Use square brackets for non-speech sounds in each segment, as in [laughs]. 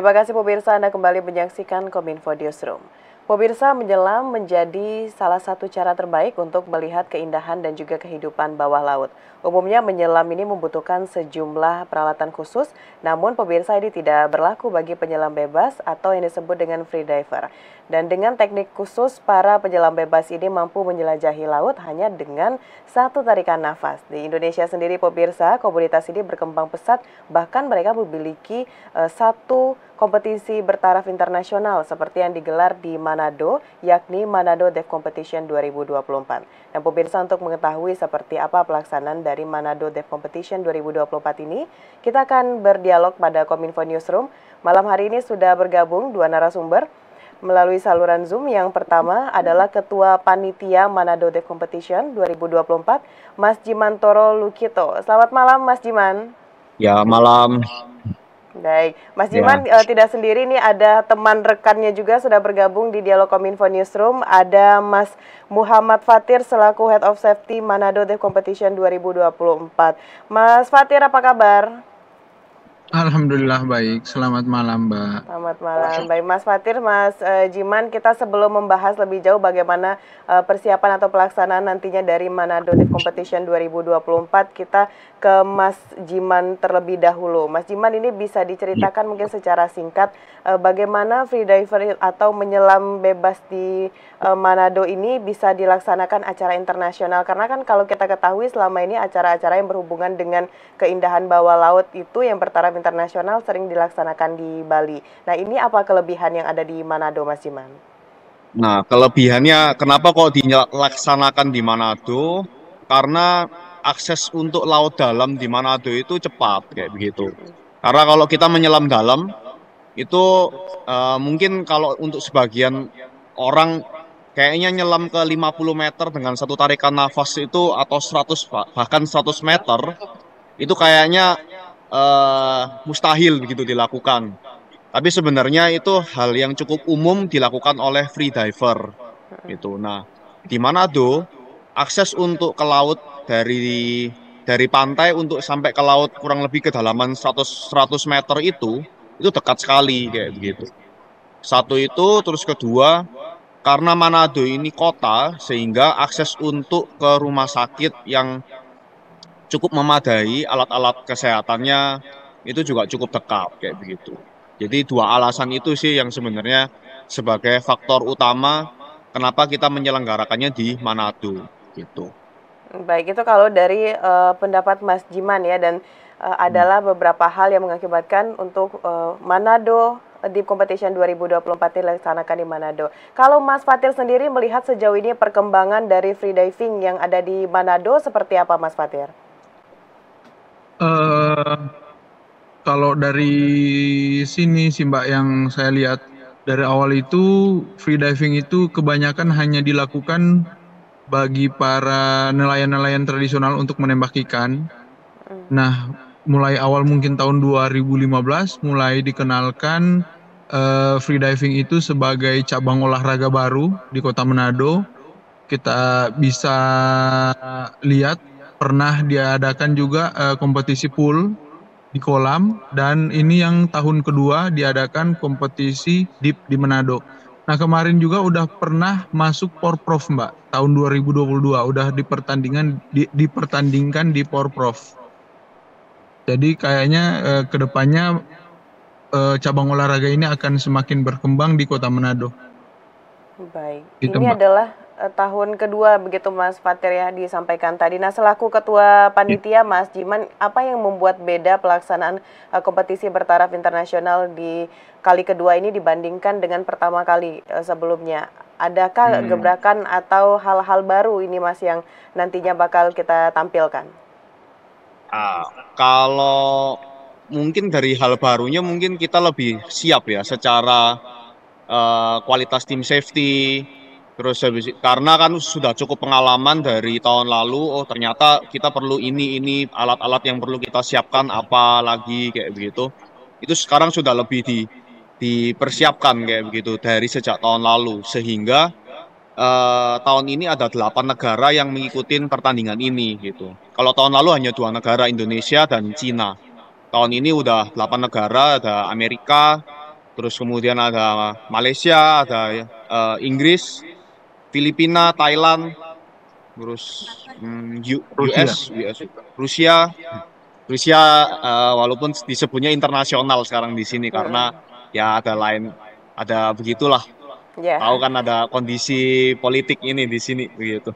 Terima kasih pemirsa Anda kembali menyaksikan Kominfo Newsroom. Pemirsa menyelam menjadi salah satu cara terbaik untuk melihat keindahan dan juga kehidupan bawah laut. Umumnya menyelam ini membutuhkan sejumlah peralatan khusus, namun pemirsa ini tidak berlaku bagi penyelam bebas atau yang disebut dengan free diver. Dan dengan teknik khusus, para penyelam bebas ini mampu menjelajahi laut hanya dengan satu tarikan nafas. Di Indonesia sendiri pemirsa, komunitas ini berkembang pesat, bahkan mereka memiliki uh, satu kompetisi bertaraf internasional seperti yang digelar di Manado, yakni Manado Dev Competition 2024. Nah pemirsa untuk mengetahui seperti apa pelaksanaan dari Manado Dev Competition 2024 ini, kita akan berdialog pada Kominfo Newsroom. Malam hari ini sudah bergabung dua narasumber melalui saluran Zoom. Yang pertama adalah Ketua Panitia Manado Dev Competition 2024, Mas Jimantoro Lukito. Selamat malam Mas Jiman. Ya, malam. Baik, Mas ya. Jiman ya. uh, tidak sendiri nih ada teman rekannya juga sudah bergabung di Dialog Kominfo Newsroom. Ada Mas Muhammad Fatir selaku Head of Safety Manado Dev Competition 2024. Mas Fatir apa kabar? Alhamdulillah baik. Selamat malam, Mbak. Selamat malam. Baik, Mas Fatir, Mas uh, Jiman, kita sebelum membahas lebih jauh bagaimana uh, persiapan atau pelaksanaan nantinya dari Manado Deep Competition 2024, kita ke Mas Jiman terlebih dahulu. Mas Jiman, ini bisa diceritakan mungkin secara singkat uh, bagaimana free diver atau menyelam bebas di uh, Manado ini bisa dilaksanakan acara internasional? Karena kan kalau kita ketahui selama ini acara-acara yang berhubungan dengan keindahan bawah laut itu yang pertama internasional sering dilaksanakan di Bali. Nah, ini apa kelebihan yang ada di Manado, Mas Iman? Nah, kelebihannya kenapa kok dilaksanakan di Manado? Karena akses untuk laut dalam di Manado itu cepat kayak begitu. Karena kalau kita menyelam dalam itu uh, mungkin kalau untuk sebagian orang kayaknya nyelam ke 50 meter dengan satu tarikan nafas itu atau 100 bahkan 100 meter itu kayaknya uh, mustahil begitu dilakukan. Tapi sebenarnya itu hal yang cukup umum dilakukan oleh free diver. Gitu. Nah, di Manado akses untuk ke laut dari dari pantai untuk sampai ke laut kurang lebih kedalaman 100 100 meter itu itu dekat sekali kayak begitu. Satu itu terus kedua karena Manado ini kota sehingga akses untuk ke rumah sakit yang cukup memadai alat-alat kesehatannya itu juga cukup dekat kayak begitu. Jadi dua alasan itu sih yang sebenarnya sebagai faktor utama kenapa kita menyelenggarakannya di Manado gitu. Baik itu kalau dari uh, pendapat Mas Jiman ya dan uh, adalah beberapa hal yang mengakibatkan untuk uh, Manado di Competition 2024 dilaksanakan di Manado. Kalau Mas Fatir sendiri melihat sejauh ini perkembangan dari freediving yang ada di Manado seperti apa Mas Fatir? Eh, kalau dari sini sih Mbak yang saya lihat dari awal itu free diving itu kebanyakan hanya dilakukan bagi para nelayan-nelayan tradisional untuk menembak ikan. Nah, mulai awal mungkin tahun 2015 mulai dikenalkan uh, eh, free diving itu sebagai cabang olahraga baru di Kota Manado. Kita bisa lihat pernah diadakan juga uh, kompetisi pool di kolam dan ini yang tahun kedua diadakan kompetisi deep di Manado. Nah kemarin juga udah pernah masuk Porprov mbak tahun 2022 udah dipertandingan di, dipertandingkan di Porprov. Jadi kayaknya eh, kedepannya eh, cabang olahraga ini akan semakin berkembang di kota Manado. Baik, gitu, ini mbak. adalah Eh, tahun kedua begitu Mas Fatir ya disampaikan tadi. Nah selaku Ketua Panitia iya. Mas Jiman, apa yang membuat beda pelaksanaan uh, kompetisi bertaraf internasional di kali kedua ini dibandingkan dengan pertama kali uh, sebelumnya? Adakah hmm. gebrakan atau hal-hal baru ini Mas yang nantinya bakal kita tampilkan? Uh, kalau mungkin dari hal barunya mungkin kita lebih siap ya secara uh, kualitas tim safety Terus habis karena kan sudah cukup pengalaman dari tahun lalu, oh ternyata kita perlu ini ini alat-alat yang perlu kita siapkan apa lagi kayak begitu. Itu sekarang sudah lebih di dipersiapkan kayak begitu dari sejak tahun lalu sehingga uh, tahun ini ada delapan negara yang mengikuti pertandingan ini gitu. Kalau tahun lalu hanya dua negara Indonesia dan Cina. Tahun ini udah delapan negara ada Amerika, terus kemudian ada Malaysia, ada uh, Inggris, Filipina, Thailand, terus mm, US, Rusia. US, Rusia, Rusia uh, walaupun disebutnya internasional sekarang di sini karena ya ada lain, ada begitulah. Yeah. Tahu kan ada kondisi politik ini di sini begitu.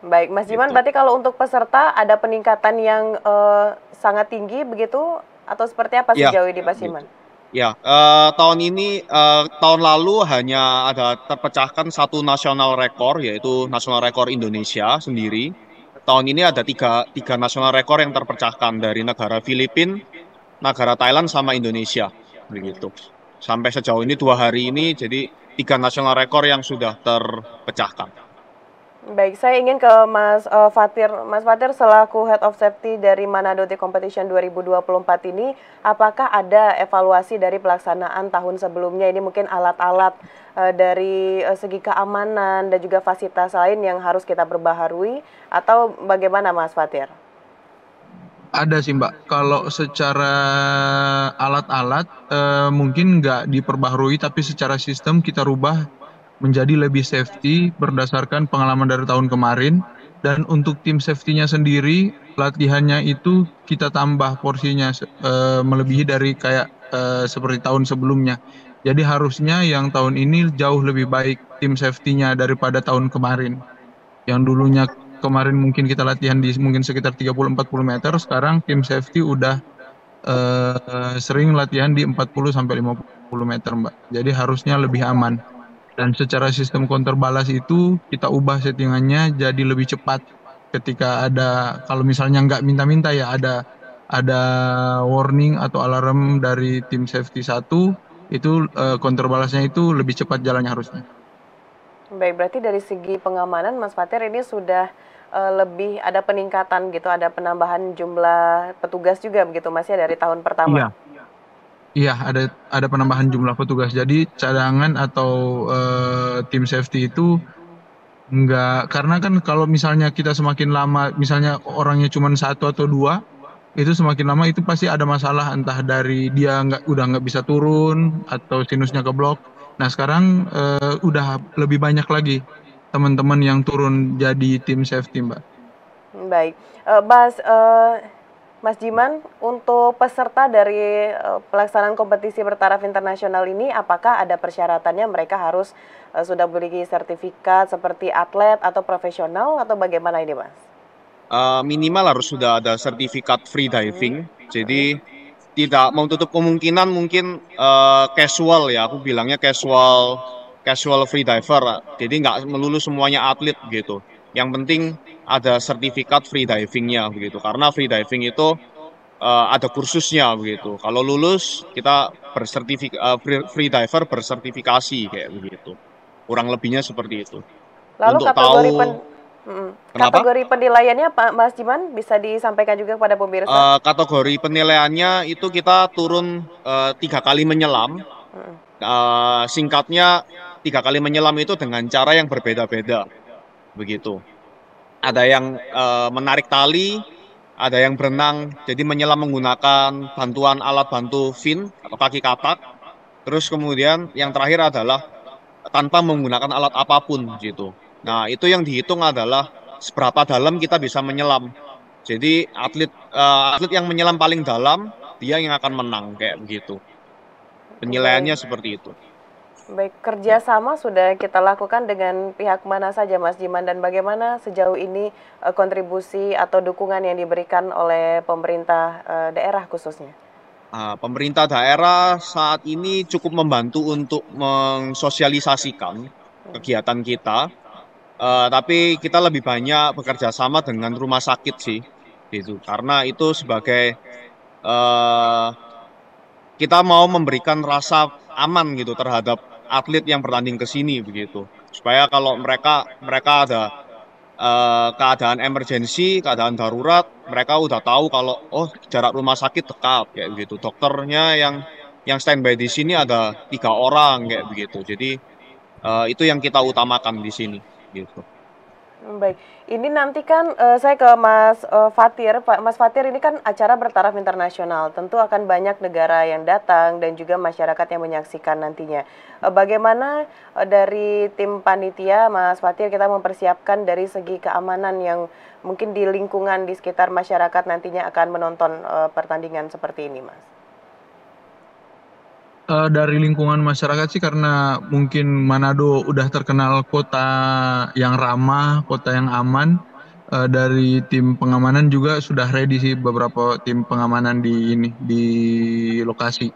Baik, Mas Jiman, gitu. berarti kalau untuk peserta ada peningkatan yang uh, sangat tinggi begitu atau seperti apa ya. sejauh ya, ini Mas Jiman? Gitu. Ya, uh, tahun ini, uh, tahun lalu hanya ada terpecahkan satu nasional rekor, yaitu nasional rekor Indonesia sendiri. Tahun ini ada tiga, tiga nasional rekor yang terpecahkan dari negara Filipina, negara Thailand, sama Indonesia. Begitu. Sampai sejauh ini dua hari ini, jadi tiga nasional rekor yang sudah terpecahkan. Baik, saya ingin ke Mas uh, Fatir. Mas Fatir selaku Head of Safety dari Manado The Competition 2024 ini, apakah ada evaluasi dari pelaksanaan tahun sebelumnya ini mungkin alat-alat uh, dari uh, segi keamanan dan juga fasilitas lain yang harus kita perbaharui atau bagaimana Mas Fatir? Ada sih Mbak. Kalau secara alat-alat mungkin nggak diperbaharui, tapi secara sistem kita rubah menjadi lebih safety berdasarkan pengalaman dari tahun kemarin dan untuk tim safety-nya sendiri latihannya itu kita tambah porsinya uh, melebihi dari kayak uh, seperti tahun sebelumnya. Jadi harusnya yang tahun ini jauh lebih baik tim safety-nya daripada tahun kemarin. Yang dulunya kemarin mungkin kita latihan di mungkin sekitar 30-40 meter, sekarang tim safety udah uh, sering latihan di 40 sampai 50 meter, Mbak. Jadi harusnya lebih aman. Dan secara sistem counter balas itu kita ubah settingannya jadi lebih cepat ketika ada kalau misalnya nggak minta-minta ya ada ada warning atau alarm dari tim safety satu itu uh, eh, counter balasnya itu lebih cepat jalannya harusnya. Baik, berarti dari segi pengamanan Mas Fatir ini sudah eh, lebih ada peningkatan gitu, ada penambahan jumlah petugas juga begitu Mas ya dari tahun pertama. Iya. Iya, ada ada penambahan jumlah petugas. Jadi cadangan atau uh, tim safety itu enggak karena kan kalau misalnya kita semakin lama, misalnya orangnya cuma satu atau dua, itu semakin lama itu pasti ada masalah entah dari dia nggak udah nggak bisa turun atau sinusnya keblok. Nah sekarang uh, udah lebih banyak lagi teman-teman yang turun jadi tim safety, mbak. Baik, uh, Bas. Uh Mas Jiman, untuk peserta dari eh, pelaksanaan kompetisi bertaraf internasional ini, apakah ada persyaratannya mereka harus eh, sudah memiliki sertifikat seperti atlet atau profesional atau bagaimana ini, Mas? Uh, minimal harus sudah ada sertifikat free diving. Jadi tidak mau tutup kemungkinan mungkin uh, casual ya, aku bilangnya casual casual free diver. Jadi nggak melulu semuanya atlet gitu. Yang penting ada sertifikat free divingnya begitu. Karena free diving itu uh, ada kursusnya begitu. Kalau lulus kita bersertifik uh, eh, free, free diver bersertifikasi kayak begitu. Kurang lebihnya seperti itu. Lalu Untuk kategori tahu pen, kategori penilaiannya Pak Mas Jiman bisa disampaikan juga kepada pemirsa. Uh, kategori penilaiannya itu kita turun uh, tiga kali menyelam. Uh, singkatnya tiga kali menyelam itu dengan cara yang berbeda-beda begitu. Ada yang uh, menarik tali, ada yang berenang, jadi menyelam menggunakan bantuan alat bantu fin atau kaki katak. Terus kemudian yang terakhir adalah tanpa menggunakan alat apapun gitu. Nah itu yang dihitung adalah seberapa dalam kita bisa menyelam. Jadi atlet uh, atlet yang menyelam paling dalam dia yang akan menang kayak begitu. Penilaiannya seperti itu. Baik, kerjasama sudah kita lakukan dengan pihak mana saja Mas Jiman dan bagaimana sejauh ini eh, kontribusi atau dukungan yang diberikan oleh pemerintah eh, daerah khususnya? Ah, pemerintah daerah saat ini cukup membantu untuk mensosialisasikan hmm. kegiatan kita, eh, tapi kita lebih banyak bekerja sama dengan rumah sakit sih, gitu. Karena itu sebagai kita mau memberikan rasa aman gitu terhadap atlet yang bertanding ke sini begitu. Supaya kalau mereka mereka ada uh, keadaan emergensi, keadaan darurat, mereka udah tahu kalau oh jarak rumah sakit dekat kayak begitu. Dokternya yang yang standby di sini ada tiga orang kayak begitu. Jadi uh, itu yang kita utamakan di sini gitu. Hmm, baik, ini nanti kan uh, saya ke Mas uh, eh, Fatir, Pak Mas Fatir ini kan acara bertaraf internasional, tentu akan banyak negara yang datang dan juga masyarakat yang menyaksikan nantinya. Uh, bagaimana uh, dari tim panitia, Mas Fatir, kita mempersiapkan dari segi keamanan yang mungkin di lingkungan di sekitar masyarakat nantinya akan menonton uh, pertandingan seperti ini, Mas? uh, dari lingkungan masyarakat sih karena mungkin Manado udah terkenal kota yang ramah, kota yang aman. Uh, dari tim pengamanan juga sudah ready sih beberapa tim pengamanan di ini di lokasi.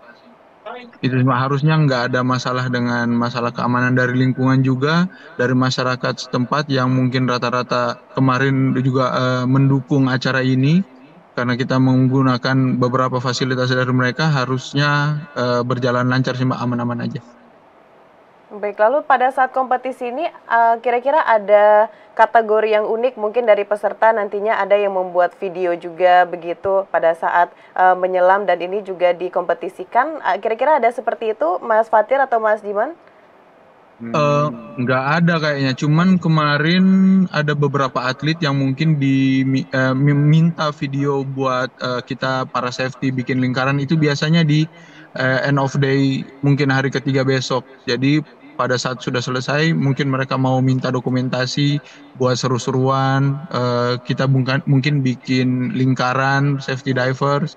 Itu harusnya nggak ada masalah dengan masalah keamanan dari lingkungan juga dari masyarakat setempat yang mungkin rata-rata kemarin juga uh, mendukung acara ini karena kita menggunakan beberapa fasilitas dari mereka harusnya uh, berjalan lancar sih mbak aman-aman aja. Baik, lalu pada saat kompetisi ini eh, kira-kira uh, ada kategori yang unik mungkin dari peserta nantinya ada yang membuat video juga begitu pada saat uh, menyelam dan ini juga dikompetisikan. Kira-kira uh, ada seperti itu Mas Fatir atau Mas Diman? Eh, nggak uh, ada kayaknya cuman kemarin ada beberapa atlet yang mungkin diminta eh, uh, video buat uh, kita para safety bikin lingkaran itu biasanya di uh, end of day mungkin hari ketiga besok jadi pada saat sudah selesai mungkin mereka mau minta dokumentasi buat seru-seruan uh, kita bukan, mungkin bikin lingkaran safety divers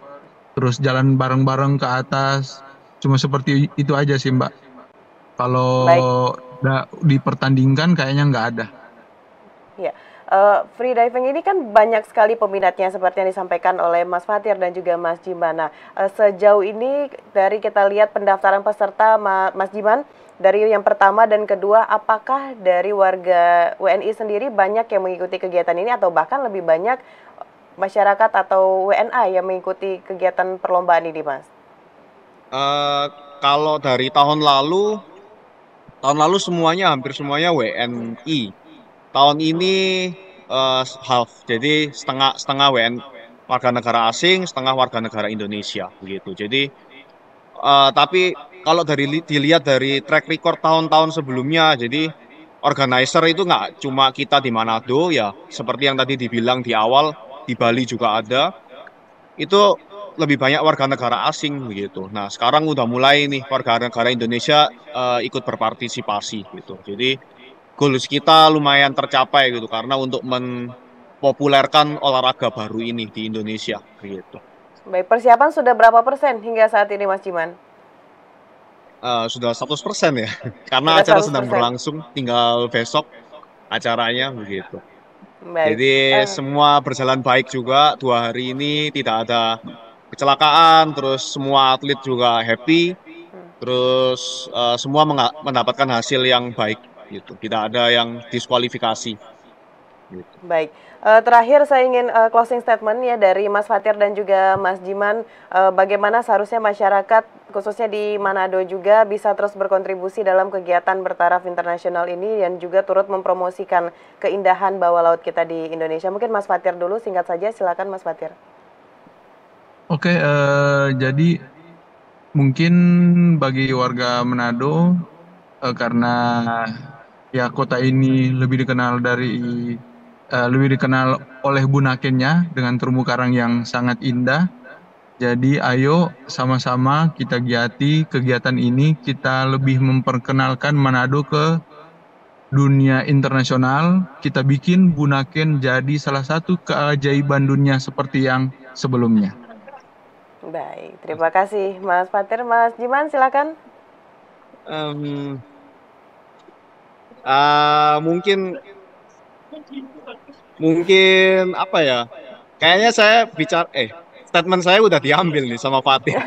terus jalan bareng-bareng ke atas cuma seperti itu aja sih mbak kalau dipertandingkan kayaknya nggak ada. Ya. Uh, free diving ini kan banyak sekali peminatnya seperti yang disampaikan oleh Mas Fatir dan juga Mas Jimana. Uh, eh, sejauh ini dari kita lihat pendaftaran peserta Ma Mas Jiman dari yang pertama dan kedua apakah dari warga WNI sendiri banyak yang mengikuti kegiatan ini atau bahkan lebih banyak masyarakat atau WNA yang mengikuti kegiatan perlombaan ini, Mas? Uh, kalau dari tahun lalu tahun lalu semuanya hampir semuanya WNI. Tahun ini uh, half, jadi setengah setengah WN warga negara asing, setengah warga negara Indonesia begitu. Jadi uh, tapi kalau dari dilihat dari track record tahun-tahun sebelumnya, jadi organizer itu nggak cuma kita di Manado ya, seperti yang tadi dibilang di awal di Bali juga ada. Itu lebih banyak warga negara asing begitu. Nah sekarang udah mulai nih warga negara Indonesia uh, ikut berpartisipasi gitu. Jadi goals kita lumayan tercapai gitu karena untuk mempopulerkan olahraga baru ini di Indonesia gitu. Baik persiapan sudah berapa persen hingga saat ini Mas Ciman? Uh, eh, sudah 100 persen ya [laughs] karena acara sedang berlangsung tinggal besok acaranya begitu. Baik. Jadi semua berjalan baik juga. Dua hari ini tidak ada kecelakaan, terus semua atlet juga happy, terus uh, semua mendapatkan hasil yang baik gitu. Tidak ada yang diskualifikasi. Gitu. Baik, uh, terakhir saya ingin uh, closing statement ya dari Mas Fatir dan juga Mas Jiman, uh, bagaimana seharusnya masyarakat khususnya di Manado juga bisa terus berkontribusi dalam kegiatan bertaraf internasional ini dan juga turut mempromosikan keindahan bawah laut kita di Indonesia. Mungkin Mas Fatir dulu singkat saja, silakan Mas Fatir. Oke, uh, jadi mungkin bagi warga Manado uh, karena ya kota ini lebih dikenal dari uh, lebih dikenal oleh bunakennya dengan terumbu karang yang sangat indah. Jadi ayo sama-sama kita giati kegiatan ini, kita lebih memperkenalkan Manado ke dunia internasional. Kita bikin Bunaken jadi salah satu keajaiban dunia seperti yang sebelumnya. Baik, terima kasih Mas Fatir. Mas Jiman, silakan. Um, uh, mungkin mungkin apa ya? Kayaknya saya bicara eh statement saya udah diambil nih sama Fatir. [laughs]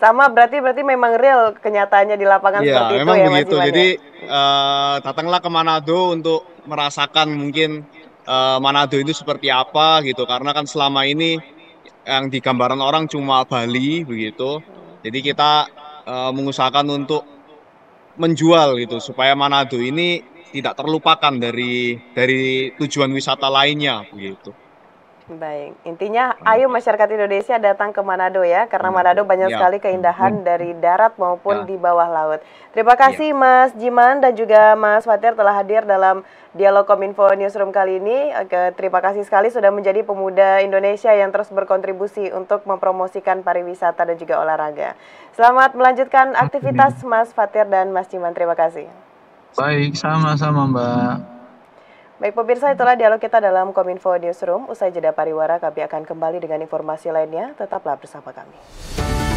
sama berarti berarti memang real kenyataannya di lapangan ya, seperti itu memang ya begitu. Mas ya? Jadi ya? uh, datanglah ke Manado untuk merasakan mungkin uh, Manado itu seperti apa gitu karena kan selama ini yang di gambaran orang cuma Bali begitu. Jadi kita uh, mengusahakan untuk menjual gitu supaya Manado ini tidak terlupakan dari dari tujuan wisata lainnya begitu. Baik, intinya ayo masyarakat Indonesia datang ke Manado ya, karena iya. Manado banyak ya. sekali keindahan iya. dari darat maupun ya. di bawah laut. Terima kasih ya. Mas Jiman dan juga Mas Fatir telah hadir dalam dialog Kominfo Newsroom kali ini. Oke, Terima kasih sekali sudah menjadi pemuda Indonesia yang terus berkontribusi untuk mempromosikan pariwisata dan juga olahraga. Selamat melanjutkan aktivitas iya. Mas Fatir dan Mas Jiman. Terima kasih. Baik, sama-sama Mbak. Baik pemirsa, itulah dialog kita dalam Kominfo Newsroom. Usai jeda pariwara, kami akan kembali dengan informasi lainnya. Tetaplah bersama kami.